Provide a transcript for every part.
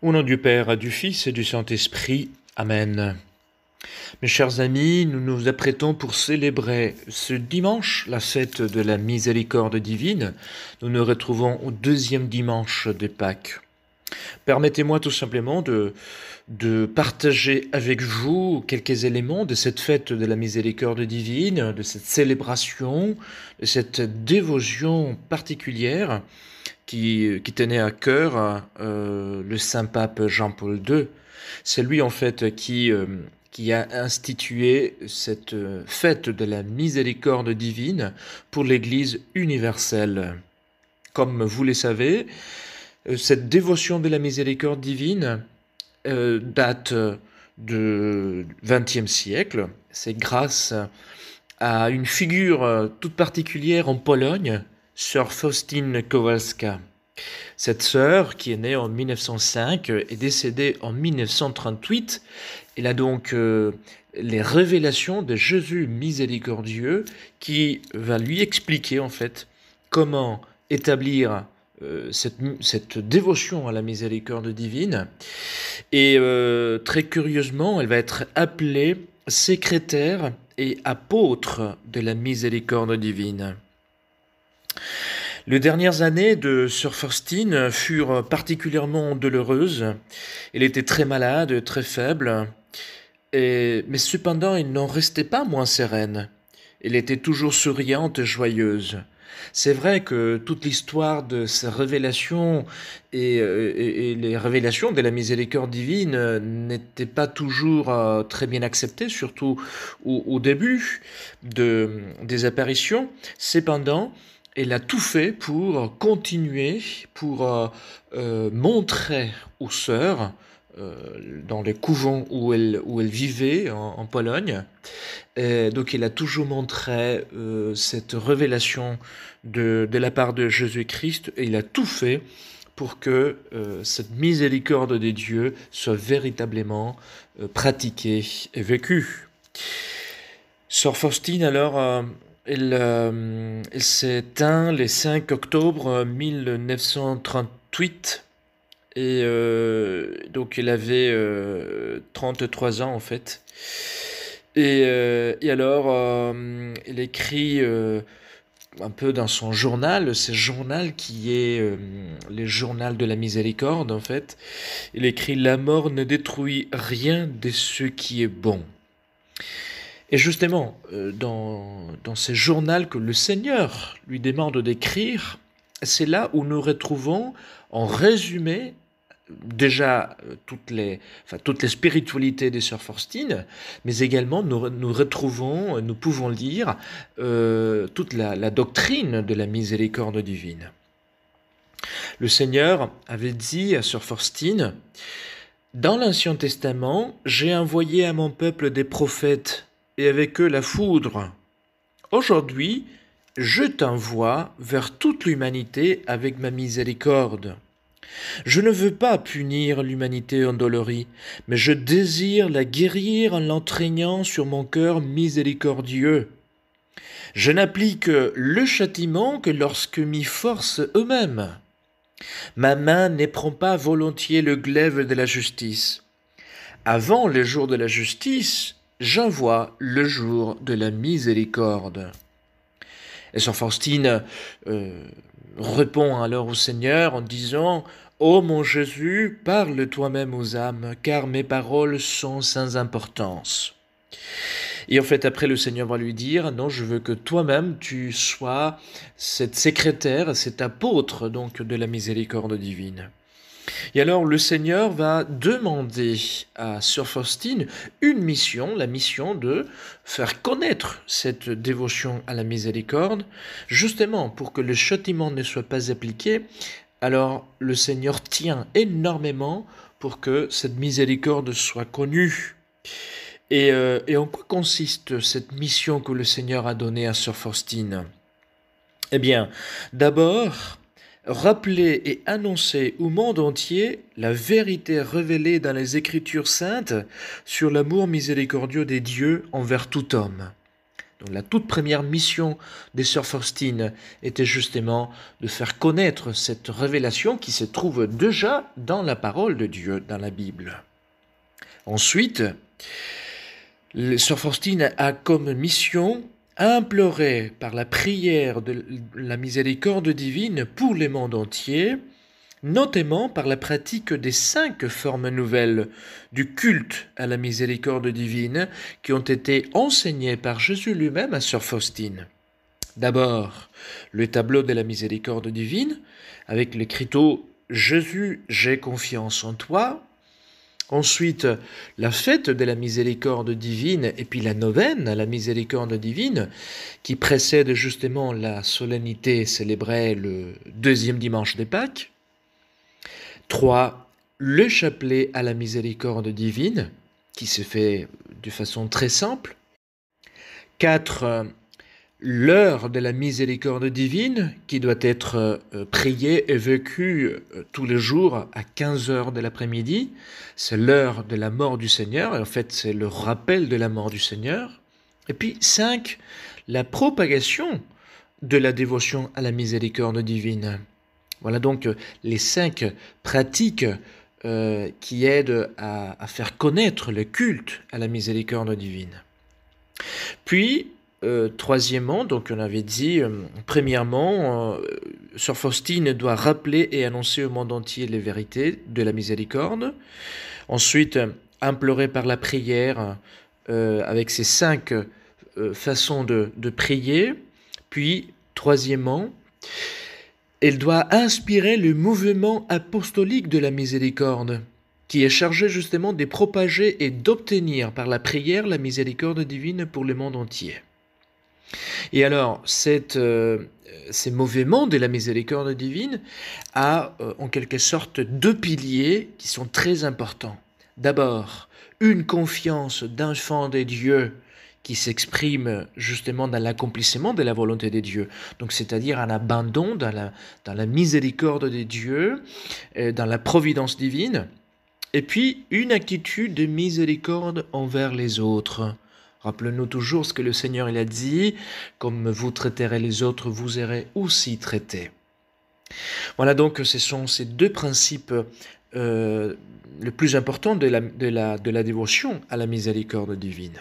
Au nom du Père, du Fils et du Saint-Esprit. Amen. Mes chers amis, nous nous apprêtons pour célébrer ce dimanche la fête de la miséricorde divine. Nous nous retrouvons au deuxième dimanche des Pâques. Permettez-moi tout simplement de, de partager avec vous quelques éléments de cette fête de la miséricorde divine, de cette célébration, de cette dévotion particulière qui, tenait à cœur euh, le saint pape Jean-Paul II. C'est lui en fait qui, euh, qui a institué cette euh, fête de la miséricorde divine pour l'Église universelle. Comme vous le savez, euh, cette dévotion de la miséricorde divine euh, date euh, du XXe siècle. C'est grâce à une figure toute particulière en Pologne, sœur Faustine Kowalska. Cette sœur, qui est née en 1905, et décédée en 1938. Elle a donc les révélations de Jésus miséricordieux qui va lui expliquer en fait comment établir euh, cette, dévotion à la miséricorde divine. Et euh, très curieusement, elle va être appelée secrétaire et apôtre de la miséricorde divine. Les dernières années de Sir Faustine furent particulièrement douloureuses. Elle était très malade, très faible, mais cependant elle n'en restait pas moins sereine. Elle était toujours souriante et joyeuse. C'est vrai que toute l'histoire de ces révélations et, euh, les révélations de la miséricorde divine euh, n'étaient pas toujours euh, très bien acceptées, surtout au, début des apparitions. Cependant, elle a tout fait pour continuer, pour montrer aux sœurs euh, dans les couvents où elle, où elle vivait en, Pologne. donc il a toujours montré euh, cette révélation de, de, la part de Jésus-Christ et il a tout fait pour que euh, cette miséricorde des dieux soit véritablement pratiquée et vécue. Sœur Faustine, alors, elle, elle s'est le 5 octobre 1938 et euh, donc, il avait 33 euh, ans en fait. Et, euh, alors, il écrit un peu dans son journal, ce journal qui est le journal de la miséricorde en fait. Il écrit La mort ne détruit rien de ce qui est bon. Et justement, dans, dans ce journal que le Seigneur lui demande d'écrire, c'est là où nous retrouvons en résumé déjà euh, toutes les, enfin, toutes les spiritualités des sœurs Faustine, mais également nous, retrouvons, euh, nous pouvons lire euh, toute la, la doctrine de la miséricorde divine. Le Seigneur avait dit à sœur Faustine, dans l'Ancien Testament, j'ai envoyé à mon peuple des prophètes et avec eux la foudre. Aujourd'hui, je t'envoie vers toute l'humanité avec ma miséricorde. Je ne veux pas punir l'humanité endolorie, mais je désire la guérir en l'entraînant sur mon cœur miséricordieux. Je n'applique le châtiment que lorsque m'y force eux-mêmes. Ma main n'éprend pas volontiers le glaive de la justice. Avant le jour de la justice, j'envoie le jour de la miséricorde. Et Saint Faustine euh, répond alors au Seigneur en disant Ô oh mon Jésus, parle toi-même aux âmes, car mes paroles sont sans importance. Et en fait, après, le Seigneur va lui dire, non, je veux que toi-même, tu sois cette secrétaire, cet apôtre, donc, de la miséricorde divine. Et alors le Seigneur va demander à Sir Faustine une mission, la mission de faire connaître cette dévotion à la miséricorde, justement pour que le châtiment ne soit pas appliqué. Alors le Seigneur tient énormément pour que cette miséricorde soit connue. Et, euh, en quoi consiste cette mission que le Seigneur a donnée à Sir Faustine Eh bien, d'abord, rappeler et annoncer au monde entier la vérité révélée dans les Écritures saintes sur l'amour miséricordieux des dieux envers tout homme. Donc la toute première mission des sœurs Faustine était justement de faire connaître cette révélation qui se trouve déjà dans la parole de Dieu, dans la Bible. Ensuite, les sœurs Faustine a comme mission imploré par la prière de la miséricorde divine pour les mondes entiers, notamment par la pratique des cinq formes nouvelles du culte à la miséricorde divine qui ont été enseignées par Jésus lui-même à Sœur Faustine. D'abord, le tableau de la miséricorde divine, avec l'écriteau Jésus, j'ai confiance en toi, Ensuite, la fête de la miséricorde divine et puis la novène à la miséricorde divine qui précède justement la solennité célébrée le deuxième dimanche des Pâques. 3. Le chapelet à la miséricorde divine qui se fait de façon très simple. 4 l'heure de la miséricorde divine qui doit être euh, priée et vécue euh, tous les jours à 15 heures de l'après-midi. C'est l'heure de la mort du Seigneur, et en fait c'est le rappel de la mort du Seigneur. Et puis 5. La propagation de la dévotion à la miséricorde divine. Voilà donc euh, les cinq pratiques qui aident à, à faire connaître le culte à la miséricorde divine. Puis, euh, troisièmement, donc on avait dit, euh, premièrement, euh, Sœur Faustine doit rappeler et annoncer au monde entier les vérités de la miséricorde. Ensuite, implorer par la prière avec ses cinq façons de, de, prier. Puis, troisièmement, elle doit inspirer le mouvement apostolique de la miséricorde, qui est chargé justement de propager et d'obtenir par la prière la miséricorde divine pour le monde entier. Et alors, euh, ces mauvais mondes de la miséricorde divine a euh, en quelque sorte deux piliers qui sont très importants. D'abord, une confiance d'enfant des dieux qui s'exprime justement dans l'accomplissement de la volonté des dieux. Donc, c'est-à-dire un abandon dans la, miséricorde des dieux, euh, dans la providence divine. Et puis, une attitude de miséricorde envers les autres. Rappelons-nous toujours ce que le Seigneur il a dit, comme vous traiterez les autres, vous serez aussi traité ». Voilà donc ce sont ces deux principes euh, le plus important de la, de, la, de la dévotion à la miséricorde divine.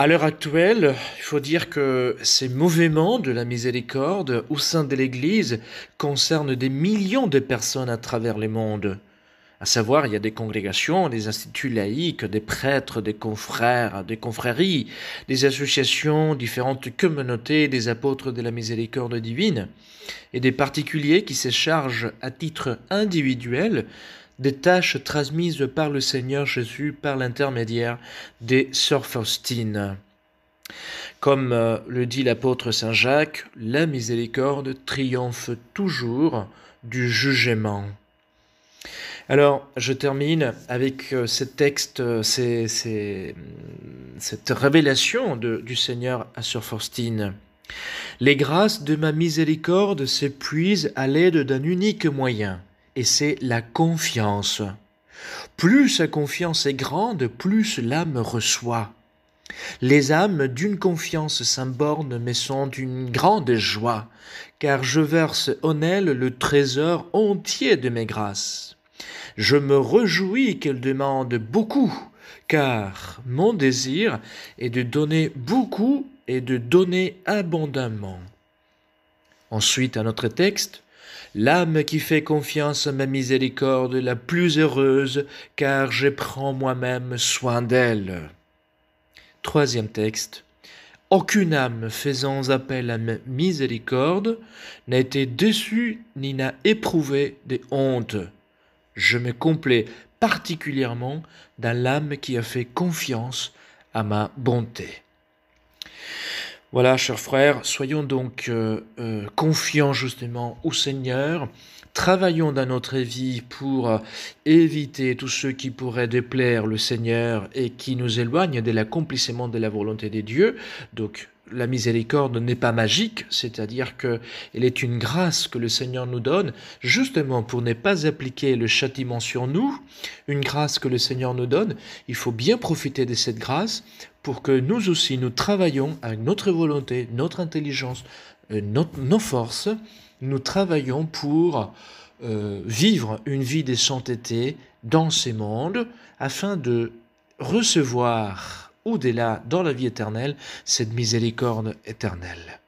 À l'heure actuelle, il faut dire que ces mouvements de la miséricorde au sein de l'Église concernent des millions de personnes à travers le monde. À savoir, il y a des congrégations, des instituts laïques, des prêtres, des confrères, des confréries, des associations, différentes communautés, des apôtres de la miséricorde divine, et des particuliers qui se chargent à titre individuel des tâches transmises par le Seigneur Jésus par l'intermédiaire des sœurs Faustines. Comme euh, le dit l'apôtre Saint Jacques, la miséricorde triomphe toujours du jugement. Alors, je termine avec euh, ce texte, euh, cette révélation du Seigneur à Sœur Faustine. Les grâces de ma miséricorde s'épuisent à l'aide d'un unique moyen, et c'est la confiance. Plus sa confiance est grande, plus l'âme reçoit. Les âmes d'une confiance sans mais sont d'une grande joie, car je verse en elles le trésor entier de mes grâces. Je me réjouis qu'elle demande beaucoup, car mon désir est de donner beaucoup et de donner abondamment. Ensuite, un autre texte, L'âme qui fait confiance à ma miséricorde la plus heureuse, car je prends moi-même soin d'elle. Troisième texte. Aucune âme faisant appel à ma miséricorde n'a été déçue ni n'a éprouvé de honte. Je me complais particulièrement dans l'âme qui a fait confiance à ma bonté. Voilà, chers frères, soyons donc euh, euh, confiants justement au Seigneur. Travaillons dans notre vie pour euh, éviter tout ce qui pourrait déplaire le Seigneur et qui nous éloigne de l'accomplissement de la volonté des dieux. Donc, la miséricorde n'est pas magique, c'est-à-dire qu'elle est une grâce que le Seigneur nous donne, justement pour ne pas appliquer le châtiment sur nous, une grâce que le Seigneur nous donne, il faut bien profiter de cette grâce pour que nous aussi nous travaillions avec notre volonté, notre intelligence, euh, nos forces, nous travaillons pour euh, vivre une vie de sainteté dans ces mondes afin de recevoir au-delà, dans la vie éternelle, cette miséricorde éternelle.